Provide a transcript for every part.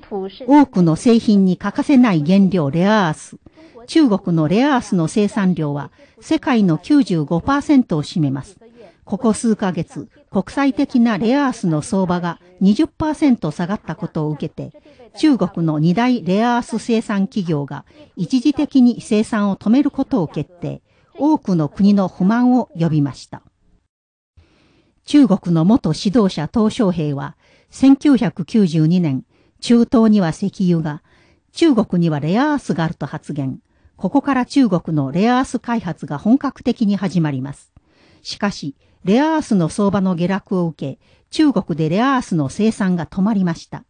多くの製品に欠かせない原料レアアース。中国のレアアースの生産量は世界の95%を占めます。ここ数ヶ月、国際的なレアアースの相場が20%下がったことを受けて、中国の2大レアアース生産企業が一時的に生産を止めることを決定、多くの国の不満を呼びました。中国の元指導者鄧小平は、1992年中東には石油が、中国にはレアアースがあると発言。ここから中国のレアアース開発が本格的に始まります。しかし、レアアースの相場の下落を受け、中国でレアアースの生産が止まりました。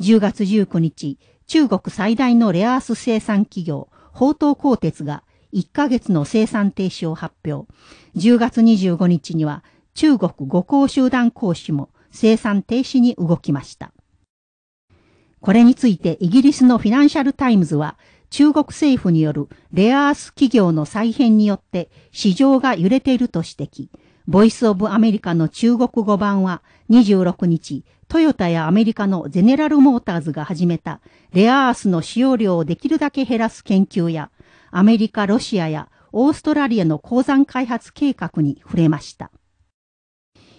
10月19日、中国最大のレアアース生産企業、宝刀鋼鉄が1ヶ月の生産停止を発表。10月25日には中国五甲集団講師も生産停止に動きました。これについてイギリスのフィナンシャルタイムズは、中国政府によるレアアース企業の再編によって市場が揺れていると指摘。ボイスオブアメリカの中国語版は26日、トヨタやアメリカのゼネラルモーターズが始めたレアアースの使用量をできるだけ減らす研究や、アメリカ、ロシアやオーストラリアの鉱山開発計画に触れました。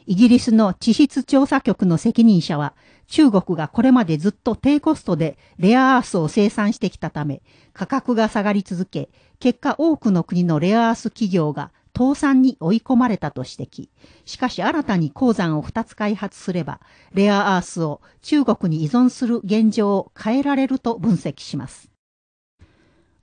イギリスの地質調査局の責任者は、中国がこれまでずっと低コストでレアアースを生産してきたため、価格が下がり続け、結果多くの国のレアアース企業が倒産に追い込まれたと指摘。しかし新たに鉱山を2つ開発すれば、レアアースを中国に依存する現状を変えられると分析します。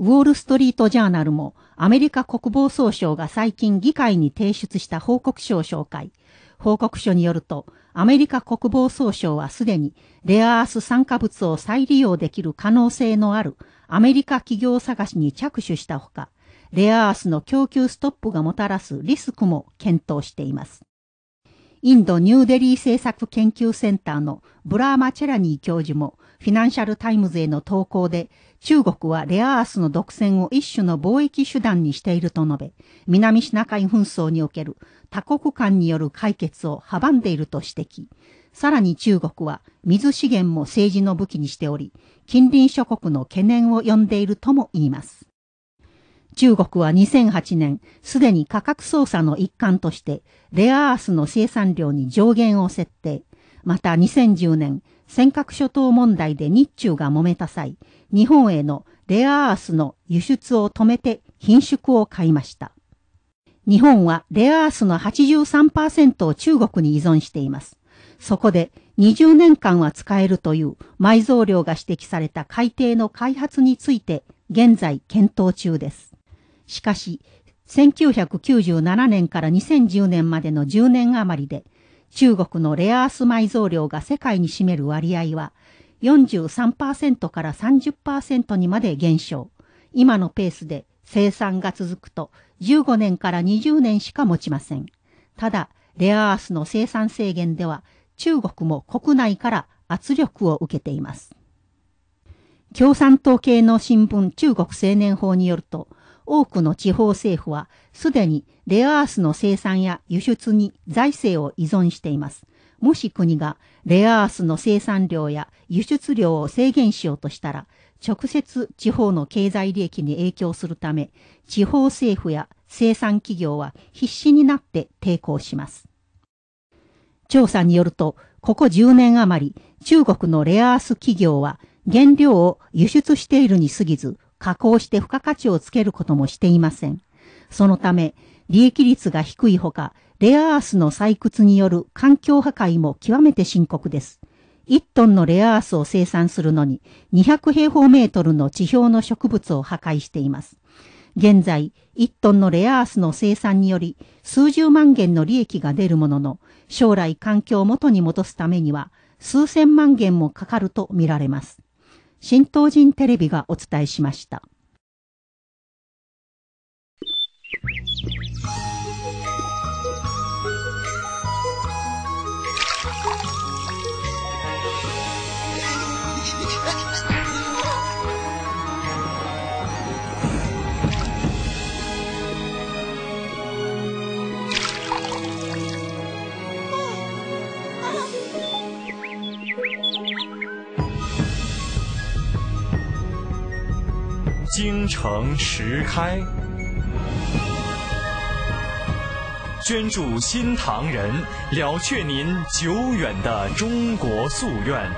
ウォール・ストリート・ジャーナルもアメリカ国防総省が最近議会に提出した報告書を紹介。報告書によると、アメリカ国防総省はすでにレアアース酸化物を再利用できる可能性のあるアメリカ企業探しに着手したほか、レアアースの供給ストップがもたらすリスクも検討しています。インド・ニューデリー政策研究センターのブラーマ・チェラニー教授もフィナンシャルタイムズへの投稿で、中国はレアアースの独占を一種の貿易手段にしていると述べ、南シナ海紛争における多国間による解決を阻んでいると指摘。さらに中国は水資源も政治の武器にしており、近隣諸国の懸念を呼んでいるとも言います。中国は2008年、すでに価格操作の一環として、レアアースの生産量に上限を設定。また2010年、尖閣諸島問題で日中が揉めた際、日本へのレアアースの輸出を止めて品縮を買いました。日本はレアアースの83%を中国に依存しています。そこで20年間は使えるという埋蔵量が指摘された海底の開発について現在検討中です。しかし、1997年から2010年までの10年余りで中国のレアアース埋蔵量が世界に占める割合は43%から30%にまで減少。今のペースで生産が続くと15年から20年しか持ちません。ただ、レアアースの生産制限では中国も国内から圧力を受けています。共産党系の新聞中国青年法によると、多くの地方政府はすでにレアアースの生産や輸出に財政を依存しています。もし国がレアアースの生産量や輸出量を制限しようとしたら、直接地方の経済利益に影響するため、地方政府や生産企業は必死になって抵抗します。調査によると、ここ10年余り、中国のレアアース企業は原料を輸出しているに過ぎず、加工して付加価値をつけることもしていません。そのため、利益率が低いほか、レアアースの採掘による環境破壊も極めて深刻です。1トンのレアアースを生産するのに200平方メートルの地表の植物を破壊しています。現在、1トンのレアアースの生産により数十万元の利益が出るものの、将来環境を元に戻すためには数千万元もかかるとみられます。新東人テレビがお伝えしました。京城石开，捐助新唐人，了却您久远的中国夙愿。